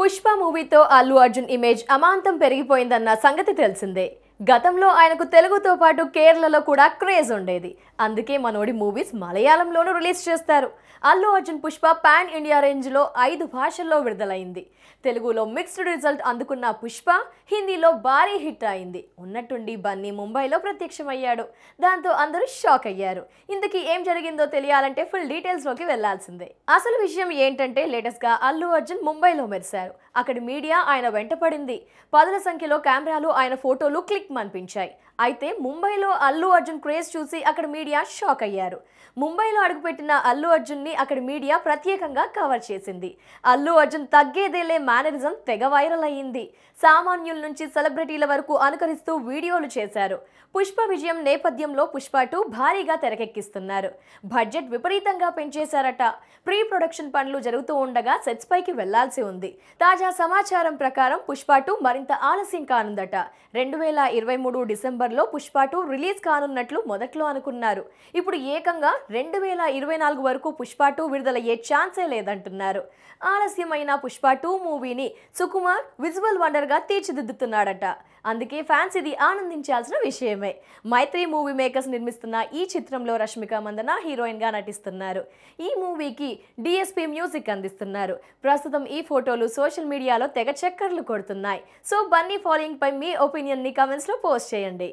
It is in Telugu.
పుష్ప మూవీతో అల్లు అర్జున్ ఇమేజ్ అమాంతం పెరిగిపోయిందన్న సంగతి తెలిసిందే గతంలో ఆయనకు తెలుగుతో పాటు కేరళలో కూడా క్రేజ్ ఉండేది అందుకే మనోడి మూవీస్ మలయాళంలోనూ రిలీజ్ చేస్తారు అల్లు అర్జున్ పుష్ప పాన్ ఇండియా రేంజ్లో ఐదు భాషల్లో విడుదలైంది తెలుగులో మిక్స్డ్ రిజల్ట్ అందుకున్న పుష్ప హిందీలో భారీ హిట్ అయింది ఉన్నట్టుండి బన్నీ ముంబైలో ప్రత్యక్షమయ్యాడు దాంతో అందరూ షాక్ అయ్యారు ఇందుకీ ఏం జరిగిందో తెలియాలంటే ఫుల్ డీటెయిల్స్లోకి వెళ్లాల్సిందే అసలు విషయం ఏంటంటే లేటెస్ట్గా అల్లు అర్జున్ ముంబైలో మెరిశారు అక్కడ మీడియా ఆయన వెంటపడింది పదుల సంఖ్యలో కెమెరాలు ఆయన ఫోటోలు క్లిక్ కిక్ అనిపించాయి అయితే ముంబైలో అల్లు అర్జున్ క్రేజ్ చూసి అక్కడ మీడియా షాక్ అయ్యారు ముంబైలో అడుగుపెట్టిన అల్లు అర్జున్ని అక్కడ మీడియా ప్రత్యేకంగా కవర్ చేసింది అల్లు అర్జున్ తగ్గేదేలే మేనరిజం తెగ వైరల్ అయ్యింది సామాన్యుల నుంచి సెలబ్రిటీల వరకు అనుకరిస్తూ వీడియోలు చేశారు పుష్ప విజయం నేపథ్యంలో పుష్ప టూ భారీగా తెరకెక్కిస్తున్నారు బడ్జెట్ విపరీతంగా పెంచేశారట ప్రీ ప్రొడక్షన్ పనులు జరుగుతూ ఉండగా సెట్స్ పైకి వెళ్లాల్సి ఉంది తాజా సమాచారం ప్రకారం పుష్ప టూ మరింత ఆలస్యం కానుందట రెండు వేల ఇరవై మూడు డిసెంబర్లో పుష్ప టూ రిలీజ్ కానున్నట్లు మొదట్లో అనుకున్నారు ఇప్పుడు ఏకంగా రెండు వేల ఇరవై నాలుగు వరకు పుష్ప టూ విడుదలయ్యే ఛాన్సే లేదంటున్నారు ఆలస్యమైన పుష్ప టూ మూవీని సుకుమార్ విజువల్ వండర్గా తీర్చిదిద్దుతున్నాడట అందుకే ఫ్యాన్స్ ఇది ఆనందించాల్సిన విషయమే మైత్రి మూవీ మేకర్స్ నిర్మిస్తున్న ఈ చిత్రంలో రష్మిక మందన హీరోయిన్గా నటిస్తున్నారు ఈ మూవీకి డిఎస్పి మ్యూజిక్ అందిస్తున్నారు ప్రస్తుతం ఈ ఫోటోలు సోషల్ మీడియాలో తెగ చక్కర్లు కొడుతున్నాయి సో బన్నీ ఫాలోయింగ్ పై మీ ఒపీనియన్ని కమెంట్స్ స్టేటస్లో పోస్ట్ చేయండి